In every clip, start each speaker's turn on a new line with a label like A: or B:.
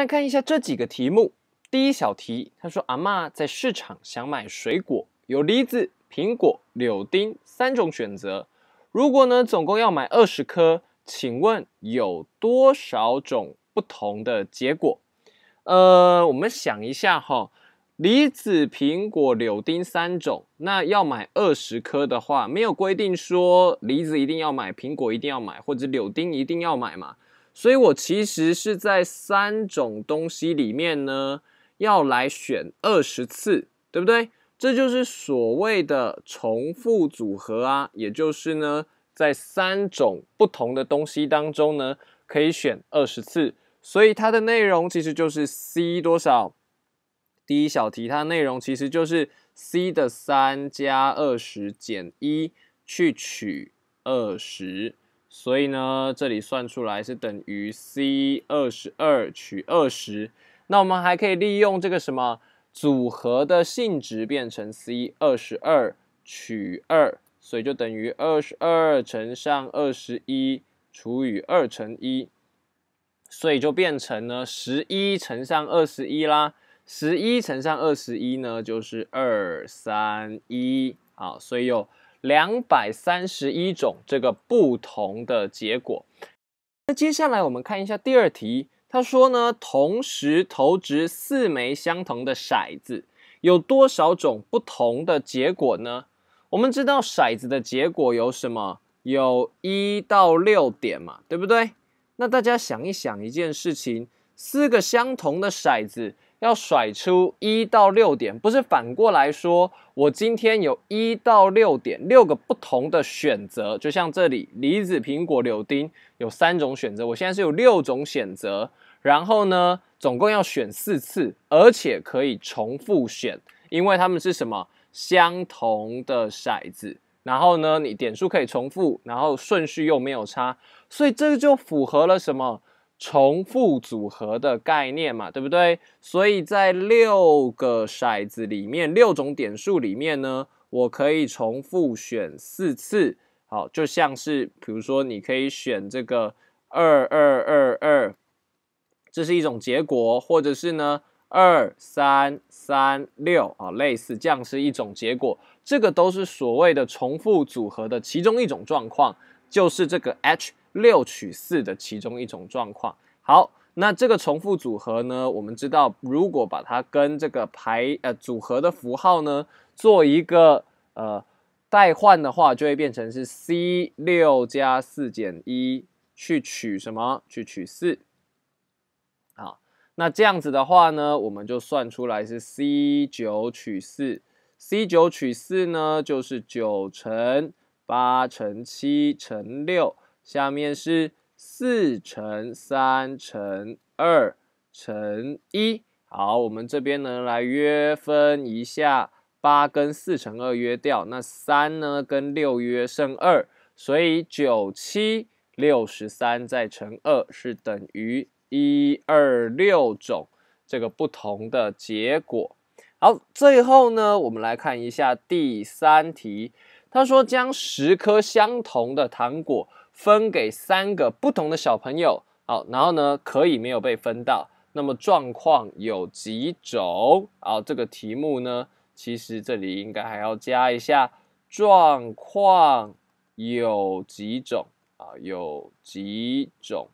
A: 再看一下这几个题目。第一小题，他说阿妈在市场想买水果，有梨子、苹果、柳丁三种选择。如果呢，总共要买二十颗，请问有多少种不同的结果？呃，我们想一下哈，梨子、苹果、柳丁三种，那要买二十颗的话，没有规定说梨子一定要买，苹果一定要买，或者柳丁一定要买嘛？所以我其实是在三种东西里面呢，要来选二十次，对不对？这就是所谓的重复组合啊，也就是呢，在三种不同的东西当中呢，可以选二十次。所以它的内容其实就是 C 多少？第一小题它的内容其实就是 C 的三加二十减一去取二十。所以呢，这里算出来是等于 C 二十二取二十。那我们还可以利用这个什么组合的性质，变成 C 二十二取二，所以就等于二十二乘上二十一除以二乘一，所以就变成了十一乘上二十一啦。十一乘上二十一呢，就是二三一。好，所以有。两百三十一种这个不同的结果。那接下来我们看一下第二题，他说呢，同时投掷四枚相同的骰子，有多少种不同的结果呢？我们知道骰子的结果有什么？有一到六点嘛，对不对？那大家想一想一件事情，四个相同的骰子。要甩出一到六点，不是反过来说，我今天有一到六点六个不同的选择，就像这里梨子、苹果、柳丁有三种选择，我现在是有六种选择，然后呢，总共要选四次，而且可以重复选，因为他们是什么相同的骰子，然后呢，你点数可以重复，然后顺序又没有差，所以这个就符合了什么？重复组合的概念嘛，对不对？所以在六个骰子里面，六种点数里面呢，我可以重复选四次。好，就像是比如说，你可以选这个二二二二，这是一种结果；或者是呢，二三三六啊，类似这样是一种结果。这个都是所谓的重复组合的其中一种状况，就是这个 H。六取四的其中一种状况。好，那这个重复组合呢？我们知道，如果把它跟这个排呃组合的符号呢做一个呃代换的话，就会变成是 C 六加四减一去取什么？去取四。好，那这样子的话呢，我们就算出来是 C 九取四，C 九取四呢就是九乘八乘七乘六。下面是四乘三乘二乘一，好，我们这边呢来约分一下，八跟四乘二约掉，那三呢跟六约剩二，所以九七六十三再乘二是等于一二六种这个不同的结果。好，最后呢我们来看一下第三题，他说将十颗相同的糖果。分给三个不同的小朋友，好，然后呢，可以没有被分到，那么状况有几种？好，这个题目呢，其实这里应该还要加一下，状况有几种啊？有几种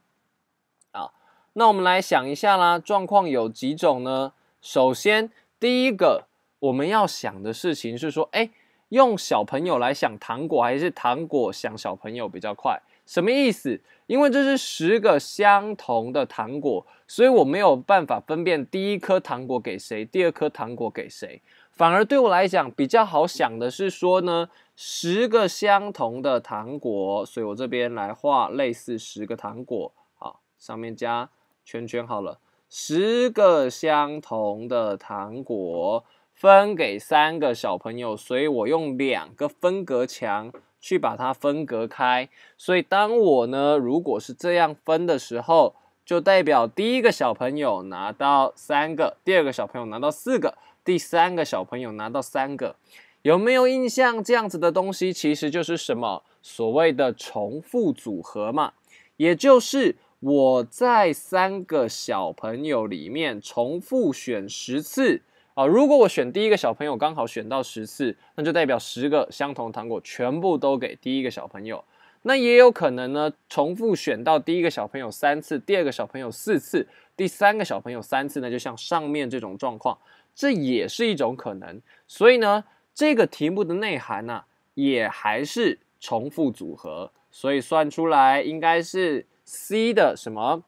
A: 好，那我们来想一下啦，状况有几种呢？首先，第一个我们要想的事情是说，哎。用小朋友来想糖果，还是糖果想小朋友比较快？什么意思？因为这是十个相同的糖果，所以我没有办法分辨第一颗糖果给谁，第二颗糖果给谁。反而对我来讲比较好想的是说呢，十个相同的糖果，所以我这边来画类似十个糖果，好，上面加圈圈好了，十个相同的糖果。分给三个小朋友，所以我用两个分隔墙去把它分隔开。所以，当我呢，如果是这样分的时候，就代表第一个小朋友拿到三个，第二个小朋友拿到四个，第三个小朋友拿到三个。有没有印象？这样子的东西其实就是什么所谓的重复组合嘛？也就是我在三个小朋友里面重复选十次。啊，如果我选第一个小朋友，刚好选到十次，那就代表十个相同糖果全部都给第一个小朋友。那也有可能呢，重复选到第一个小朋友三次，第二个小朋友四次，第三个小朋友三次，那就像上面这种状况，这也是一种可能。所以呢，这个题目的内涵呢，也还是重复组合，所以算出来应该是 C 的什么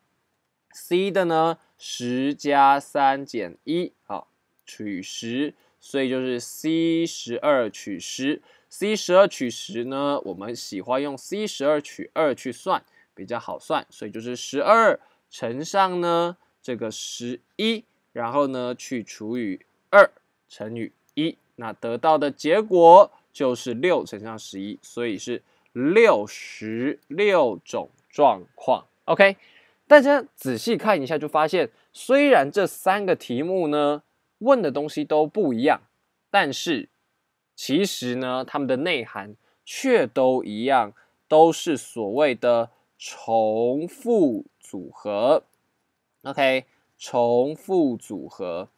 A: ？C 的呢？十加三减一，好。取十，所以就是 C 十二取十。C 十二取十呢，我们喜欢用 C 十二取二去算比较好算，所以就是十二乘上呢这个十一，然后呢去除以二乘以一，那得到的结果就是六乘上十一，所以是六十六种状况。OK，大家仔细看一下就发现，虽然这三个题目呢。问的东西都不一样，但是其实呢，它们的内涵却都一样，都是所谓的重复组合。OK，重复组合。